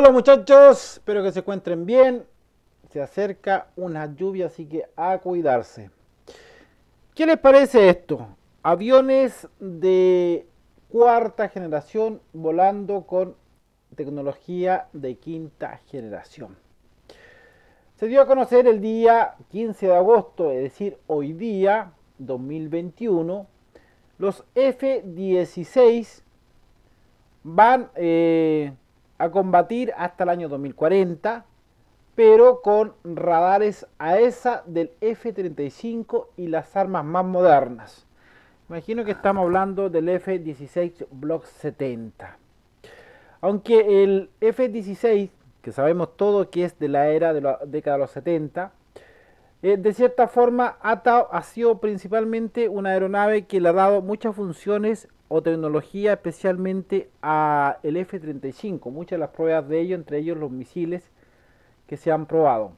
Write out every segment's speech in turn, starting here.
Hola muchachos, espero que se encuentren bien. Se acerca una lluvia, así que a cuidarse. ¿Qué les parece esto? Aviones de cuarta generación volando con tecnología de quinta generación. Se dio a conocer el día 15 de agosto, es decir, hoy día 2021, los F-16 van... Eh, a combatir hasta el año 2040, pero con radares AESA e del F-35 y las armas más modernas. Imagino que estamos hablando del F-16 Block 70. Aunque el F-16, que sabemos todo que es de la era de la década de los 70, eh, de cierta forma ha sido principalmente una aeronave que le ha dado muchas funciones o tecnología especialmente a el F-35. Muchas de las pruebas de ello, entre ellos los misiles que se han probado.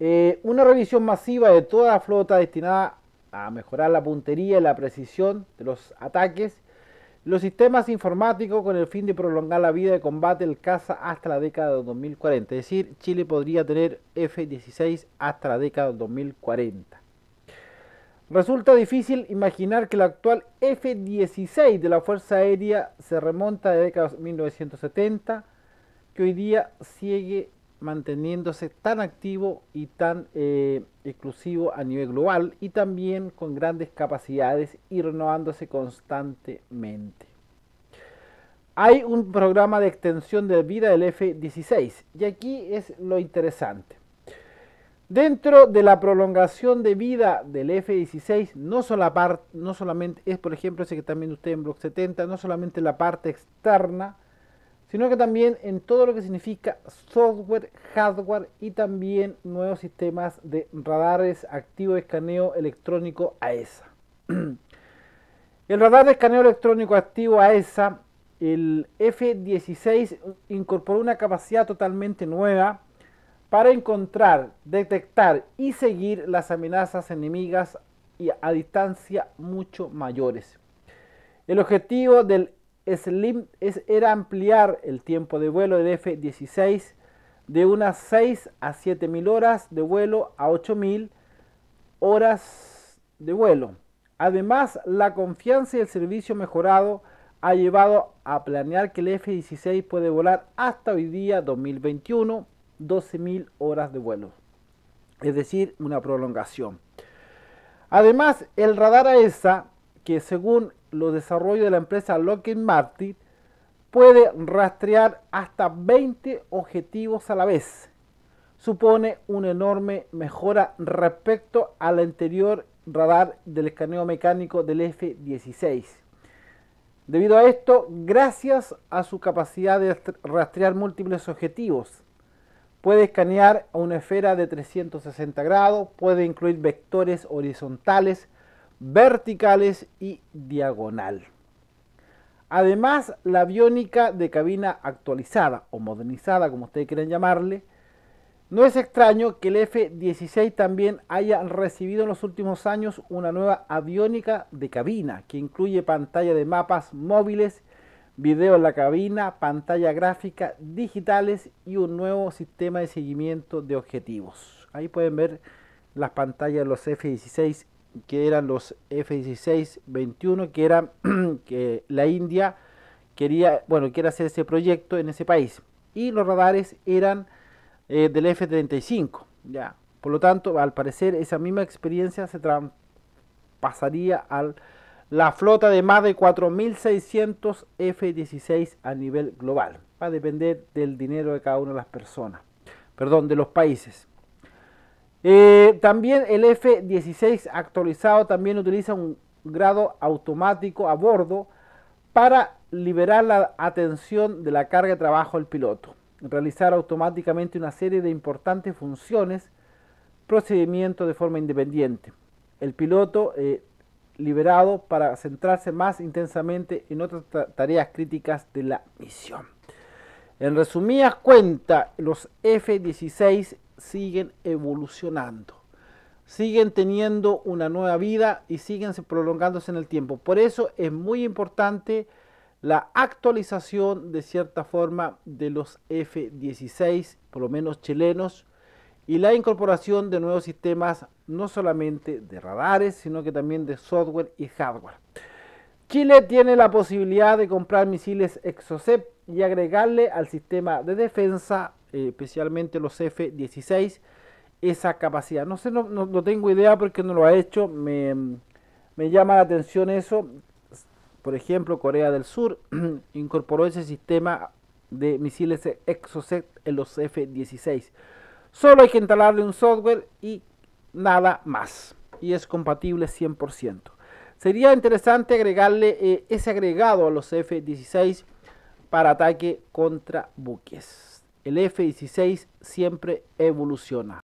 Eh, una revisión masiva de toda la flota destinada a mejorar la puntería y la precisión de los ataques. Los sistemas informáticos con el fin de prolongar la vida de combate del caza hasta la década de 2040. Es decir, Chile podría tener F-16 hasta la década de 2040. Resulta difícil imaginar que el actual F-16 de la Fuerza Aérea se remonta a décadas 1970, que hoy día sigue manteniéndose tan activo y tan eh, exclusivo a nivel global y también con grandes capacidades y renovándose constantemente. Hay un programa de extensión de vida del F-16 y aquí es lo interesante. Dentro de la prolongación de vida del F-16, no, no solamente es, por ejemplo, ese que también usted en Block 70, no solamente la parte externa, sino que también en todo lo que significa software, hardware y también nuevos sistemas de radares activo de escaneo electrónico AESA. El radar de escaneo electrónico activo AESA, el F-16, incorporó una capacidad totalmente nueva para encontrar, detectar y seguir las amenazas enemigas y a distancia mucho mayores. El objetivo del SLIM era ampliar el tiempo de vuelo del F-16 de unas 6 a 7 mil horas de vuelo a 8 mil horas de vuelo. Además, la confianza y el servicio mejorado ha llevado a planear que el F-16 puede volar hasta hoy día 2021 12.000 horas de vuelo, es decir, una prolongación. Además, el radar AESA, e que según los desarrollos de la empresa Lockheed Martin, puede rastrear hasta 20 objetivos a la vez. Supone una enorme mejora respecto al anterior radar del escaneo mecánico del F-16. Debido a esto, gracias a su capacidad de rastrear múltiples objetivos, Puede escanear a una esfera de 360 grados, puede incluir vectores horizontales, verticales y diagonal. Además, la aviónica de cabina actualizada o modernizada, como ustedes quieran llamarle, no es extraño que el F-16 también haya recibido en los últimos años una nueva aviónica de cabina que incluye pantalla de mapas móviles video en la cabina, pantalla gráfica, digitales y un nuevo sistema de seguimiento de objetivos. Ahí pueden ver las pantallas de los F-16 que eran los F-16-21 que eran que la India quería, bueno, hacer ese proyecto en ese país y los radares eran eh, del F-35 ya. Por lo tanto, al parecer esa misma experiencia se pasaría al la flota de más de 4.600 F-16 a nivel global. Va a depender del dinero de cada una de las personas, perdón, de los países. Eh, también el F-16 actualizado también utiliza un grado automático a bordo para liberar la atención de la carga de trabajo del piloto, realizar automáticamente una serie de importantes funciones, procedimientos de forma independiente. El piloto eh, liberado para centrarse más intensamente en otras tareas críticas de la misión. En resumidas cuentas, los F-16 siguen evolucionando, siguen teniendo una nueva vida y siguen prolongándose en el tiempo. Por eso es muy importante la actualización de cierta forma de los F-16, por lo menos chilenos, y la incorporación de nuevos sistemas no solamente de radares, sino que también de software y hardware. Chile tiene la posibilidad de comprar misiles exocet y agregarle al sistema de defensa, eh, especialmente los F-16, esa capacidad. No sé, no, tengo idea porque no lo ha hecho. Me, llama la atención eso. Por ejemplo, Corea del Sur incorporó ese sistema de misiles exocet en los F-16. Solo hay que instalarle un software y nada más. Y es compatible 100%. Sería interesante agregarle eh, ese agregado a los F-16 para ataque contra buques. El F-16 siempre evoluciona.